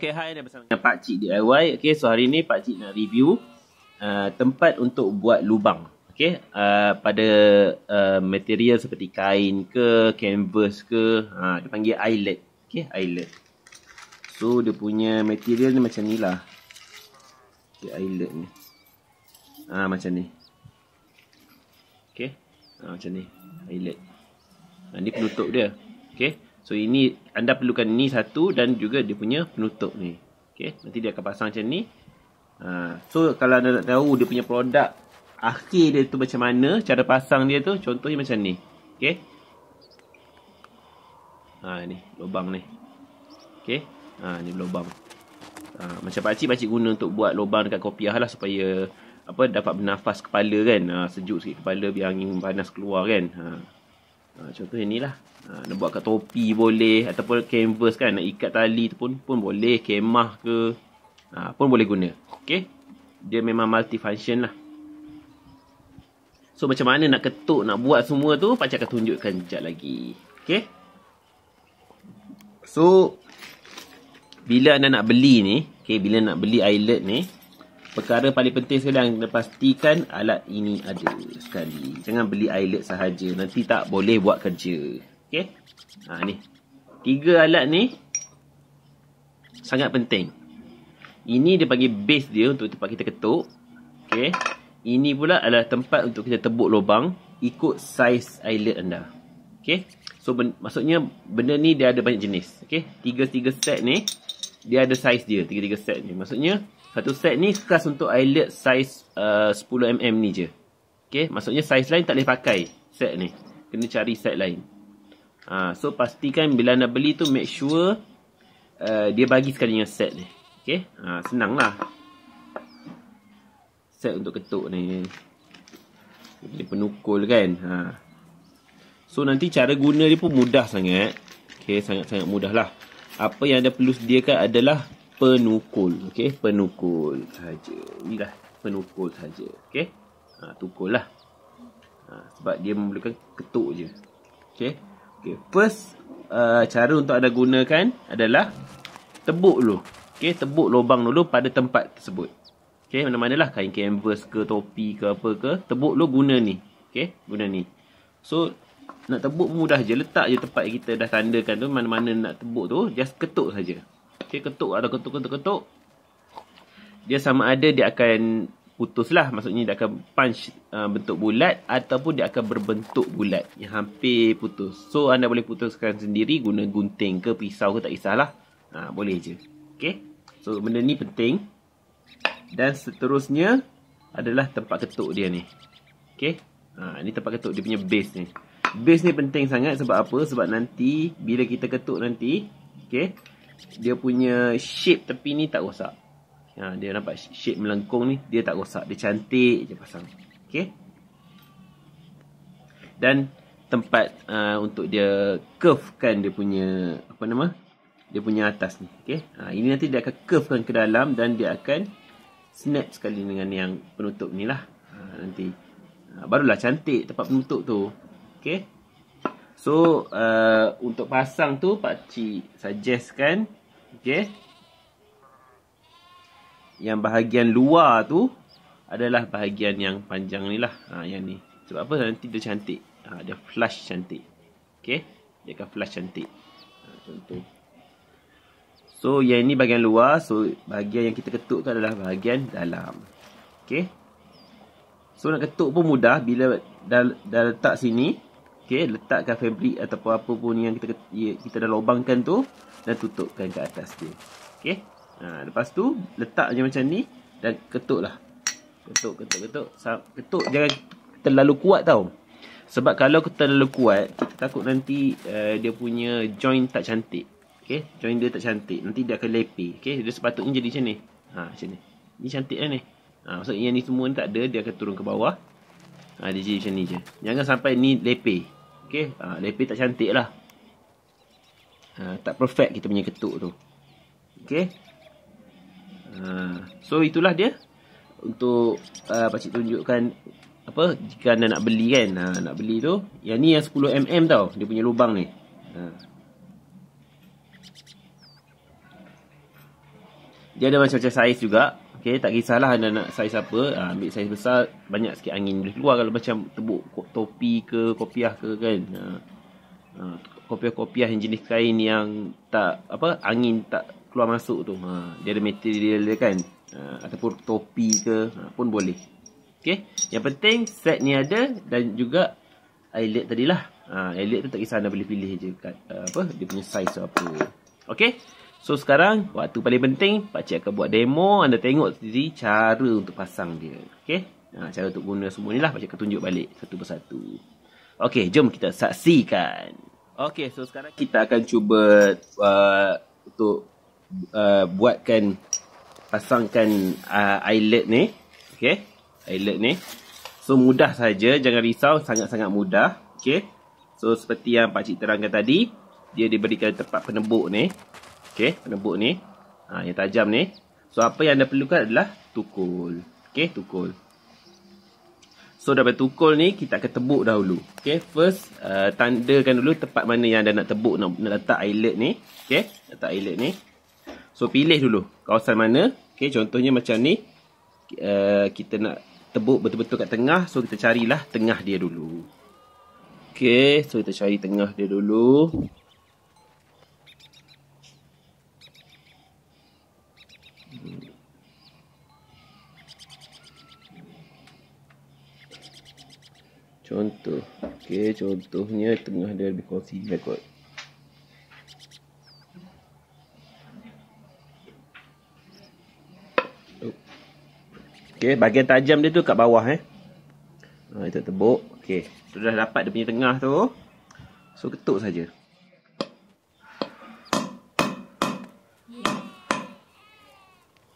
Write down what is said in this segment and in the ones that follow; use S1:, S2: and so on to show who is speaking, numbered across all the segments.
S1: Okay, hi dan bersama dengan Pak Cik DIY. Okay, so hari ni Pak Cik nak review uh, tempat untuk buat lubang. Okay, uh, pada uh, material seperti kain ke, canvas ke, uh, dia panggil eyelet. Okay, eyelet. So, dia punya material ni macam ni lah. Okay, eyelet ni. Ah, uh, macam ni. Okay, uh, macam ni. Eyelet. Uh, ni penutup dia. Okay. So ini anda perlukan ni satu dan juga dia punya penutup ni. Okey, nanti dia akan pasang macam ni. Ha. so kalau anda nak tahu dia punya produk akhir dia tu macam mana, cara pasang dia tu contohnya macam ni. Okey. Ha ni lubang ni. Okey. Ha ni lubang. Ha, macam pak cik pak cik guna untuk buat lubang dekat kopiah lah supaya apa dapat bernafas kepala kan. Ha, sejuk sikit kepala biar angin panas keluar kan. Ha. Ha, ah, contoh yang ni lah. Ha, nak buat kat topi boleh. Ataupun canvas kan. Nak ikat tali tu pun, pun boleh. Kemah ke. Ha, pun boleh guna. Okay. Dia memang multifunction lah. So macam mana nak ketuk, nak buat semua tu. Pakcik akan tunjukkan sekejap lagi. Okay. So. Bila anda nak beli ni. Okay. Bila nak beli eyelet ni. Perkara paling penting sekarang pastikan alat ini ada sekali. Jangan beli eyelet sahaja. Nanti tak boleh buat kerja. Okey? Ha ni. Tiga alat ni sangat penting. Ini dia panggil base dia untuk tempat kita ketuk. Okey. Ini pula adalah tempat untuk kita tebuk lubang ikut saiz eyelet anda. Okey. So ben- maksudnya benda ni dia ada banyak jenis. Okey. Tiga-tiga set ni dia ada saiz dia. Tiga-tiga set ni. Maksudnya satu set ni khas untuk eyelid size uh, 10mm ni je. Okay. Maksudnya size lain tak boleh pakai set ni. Kena cari set lain. Ha, so pastikan bila anda beli tu make sure uh, dia bagi sekali dengan set ni. Okay. Ha, senang lah. Set untuk ketuk ni. Dia penukul kan. Ha. So nanti cara guna dia pun mudah sangat. Okay. Sangat-sangat mudah lah. Apa yang anda perlu sediakan adalah penukul okey penukul saja inilah penukul saja okey ha tukul lah ha, sebab dia memerlukan ketuk je okey okey first uh, cara untuk anda gunakan adalah tebuk dulu okey tebuk lubang dulu pada tempat tersebut okey mana mana lah, kain canvas ke topi ke apa ke tebuk dulu guna ni okey guna ni so nak tebuk mudah je letak je tempat kita dah tandakan tu mana-mana nak tebuk tu just ketuk saja dia ketuk atau ketuk ketuk ketuk. Dia sama ada dia akan putus lah, Maksudnya dia akan punch uh, bentuk bulat ataupun dia akan berbentuk bulat yang hampir putus. So anda boleh putuskan sendiri guna gunting ke pisau ke tak kisahlah. Ha, boleh je. Okay. So benda ni penting. Dan seterusnya adalah tempat ketuk dia ni. Okay. Ha, ni tempat ketuk dia punya base ni. Base ni penting sangat sebab apa? Sebab nanti bila kita ketuk nanti. Okay dia punya shape tepi ni tak rosak. Ha, dia nampak shape melengkung ni dia tak rosak. Dia cantik je pasang. Okey. Dan tempat uh, untuk dia curve kan. dia punya apa nama? Dia punya atas ni. Okey. Ha, ini nanti dia akan curvekan ke dalam dan dia akan snap sekali dengan yang penutup ni lah. Ha, nanti ha, barulah cantik tempat penutup tu. Okay. So uh, untuk pasang tu pakcik suggest kan okay. Yang bahagian luar tu adalah bahagian yang panjang ni lah ha, yang ni. Sebab apa nanti dia cantik ha, Dia flush cantik okay. Dia akan flush cantik ha, Contoh So yang ni bahagian luar So bahagian yang kita ketuk tu adalah bahagian dalam Okay So nak ketuk pun mudah Bila dah, dah letak sini okay, letakkan fabric ataupun apa pun yang kita kita dah lubangkan tu dan tutupkan ke atas dia. Okey. Ha, lepas tu letak je macam ni dan ketuklah. Ketuk, ketuk, ketuk. Ketuk jangan terlalu kuat tau. Sebab kalau kita terlalu kuat, kita takut nanti uh, dia punya joint tak cantik. Okey, joint dia tak cantik. Nanti dia akan lepi. Okey, dia sepatutnya jadi macam ni. Ha, macam ni. Ni cantik kan ni? Ha, maksud yang ni semua ni tak ada, dia akan turun ke bawah. Ha, dia jadi macam ni je. Jangan sampai ni lepeh. Okey, ha, ah, lebih tak cantik lah. Ha, tak perfect kita punya ketuk tu. Okey. Ha, so, itulah dia. Untuk uh, pakcik tunjukkan apa jika anda nak beli kan. Ha, nak beli tu. Yang ni yang 10mm tau. Dia punya lubang ni. Ha. Dia ada macam-macam saiz juga. Okay tak kisahlah anda nak saiz apa, ha, ambil saiz besar, banyak sikit angin boleh keluar kalau macam tebuk topi ke kopiah ke kan. Ha, ha, kopiah-kopiah yang jenis kain yang tak apa angin tak keluar masuk tu. Ha, dia ada material dia kan. Ha, ataupun topi ke ha, pun boleh. Okay yang penting set ni ada dan juga eyelet tadilah. Ha, eyelet tu tak kisah anda boleh pilih je kat, apa dia punya saiz apa. Okay. So sekarang waktu paling penting pakcik akan buat demo anda tengok sendiri cara untuk pasang dia. Okey. Ha, cara untuk guna semua ni lah pakcik akan tunjuk balik satu persatu. Okey, jom kita saksikan. Okey, so sekarang kita akan cuba uh, untuk uh, buatkan pasangkan uh, eyelet ni. Okey. Eyelet ni. So mudah saja, jangan risau, sangat-sangat mudah. Okey. So seperti yang pakcik terangkan tadi, dia diberikan tempat penembuk ni. Okey, penebuk ni. Ha, yang tajam ni. So, apa yang anda perlukan adalah tukul. Okey, tukul. So, daripada tukul ni, kita akan tebuk dahulu. Okey, first, uh, tandakan dulu tempat mana yang anda nak tebuk, nak, nak letak eyelet ni. Okey, letak eyelet ni. So, pilih dulu kawasan mana. Okey, contohnya macam ni. Uh, kita nak tebuk betul-betul kat tengah. So, kita carilah tengah dia dulu. Okey, so kita cari tengah dia dulu. contoh Okay contohnya tengah dia lebih kosi kot. Okay bahagian tajam dia tu kat bawah eh Ha itu tebuk Okay tu dah dapat dia punya tengah tu So ketuk saja.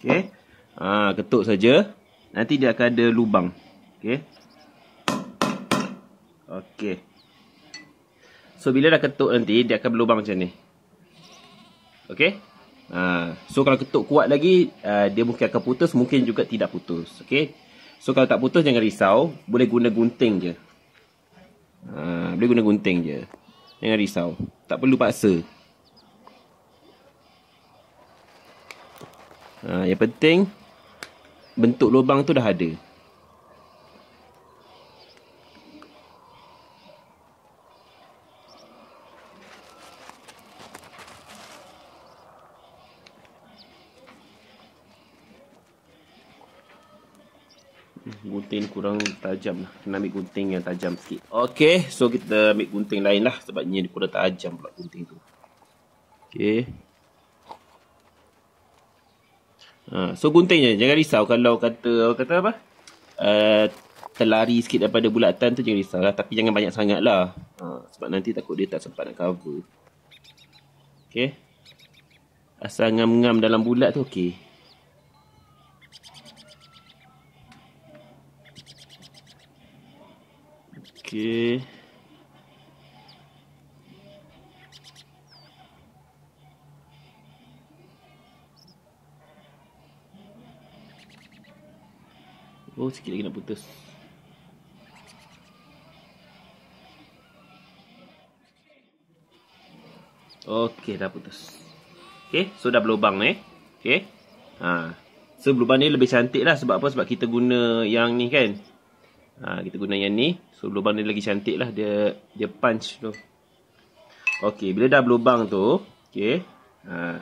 S1: Okay Ha ketuk saja. Nanti dia akan ada lubang Okay Okey. So bila dah ketuk nanti dia akan berlubang macam ni. Okey. Ha. so kalau ketuk kuat lagi uh, dia mungkin akan putus, mungkin juga tidak putus. Okey. So kalau tak putus jangan risau, boleh guna gunting je. Ha. boleh guna gunting je. Jangan risau. Tak perlu paksa. Ha, yang penting bentuk lubang tu dah ada. kurang tajam lah. Kena ambil gunting yang tajam sikit. Okay, so kita ambil gunting lain lah. Sebabnya dia kurang tajam pula gunting tu. Okay. Ha, so guntingnya, jangan risau kalau kata, kata apa? Uh, terlari sikit daripada bulatan tu jangan risau lah. Tapi jangan banyak sangat lah. Ha, sebab nanti takut dia tak sempat nak cover. Okay. Asal ngam-ngam dalam bulat tu okay. Okay. Oh, sikit lagi nak putus. Okay, dah putus. Okay, so dah berlubang ni. Eh? Okey. Ha. So, berlubang ni lebih cantik lah. Sebab apa? Sebab kita guna yang ni kan ha, Kita guna yang ni So lubang ni lagi cantik lah Dia dia punch tu okay bila dah berlubang tu okay ha,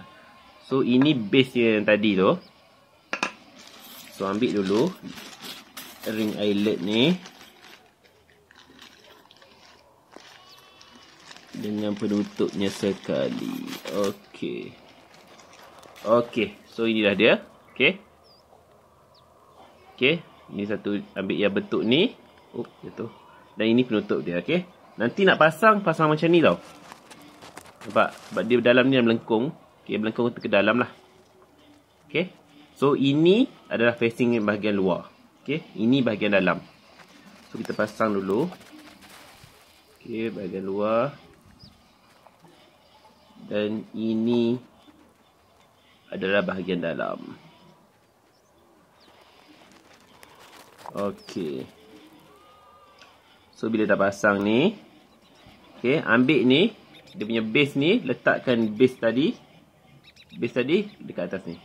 S1: So ini base yang tadi tu So ambil dulu Ring eyelet ni Dengan penutupnya sekali okay okay So inilah dia okay okay ini satu ambil yang bentuk ni. Oh, itu. Dan ini penutup dia, okey. Nanti nak pasang, pasang macam ni tau. Nampak? Sebab dia dalam ni melengkung. Okey, melengkung ke dalam lah. Okey. So, ini adalah facing bahagian luar. Okey, ini bahagian dalam. So, kita pasang dulu. Okey, bahagian luar. Dan ini adalah bahagian dalam. Okey. So bila dah pasang ni, okey, ambil ni, dia punya base ni, letakkan base tadi. Base tadi dekat atas ni.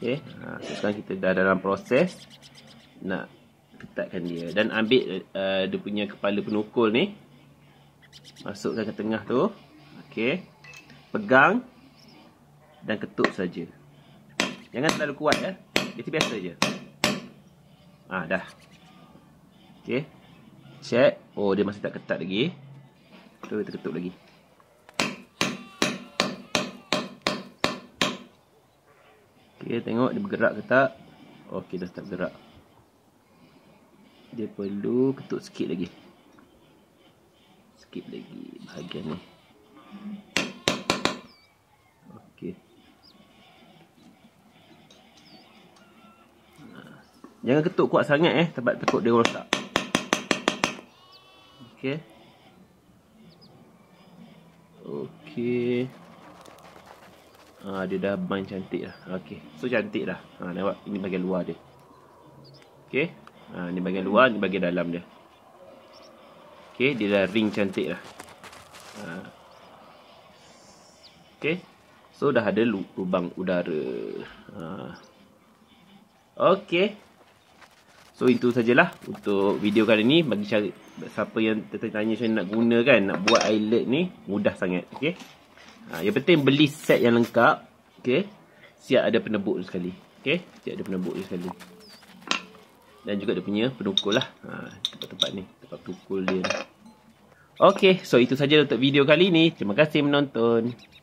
S1: Okey. Ha, so sekarang kita dah dalam proses nak letakkan dia dan ambil uh, dia punya kepala penukul ni. Masukkan ke tengah tu. Okey. Pegang dan ketuk saja. Jangan terlalu kuat ya. Eh? biasa je. Ah ha, dah. Okey. Set. Oh dia masih tak ketat lagi. Tu kita ketuk lagi. Okey, tengok dia bergerak ke tak? Okey, dah tak bergerak. Dia perlu ketuk sikit lagi. Sikit lagi bahagian ni. Jangan ketuk kuat sangat eh sebab takut dia rosak. Okey. Okey. Ha, dia dah main cantik lah Okey. So cantik lah. Ha lewat, ini bagian luar dia. Okey. Ha ini bagian luar, ini bagian dalam dia. Okey, dia dah ring cantik lah Ha. Okey. So dah ada lubang udara. Ha. Okey. So itu sajalah untuk video kali ni bagi cara siapa yang tertanya saya nak guna kan nak buat eyelet ni mudah sangat okey. Ha, yang penting beli set yang lengkap okey. Siap ada penebuk sekali. Okey, siap ada penebuk sekali. Dan juga dia punya penukul lah. Ha, tempat-tempat ni. Tempat pukul dia. Okey, so itu sahaja untuk video kali ni. Terima kasih menonton.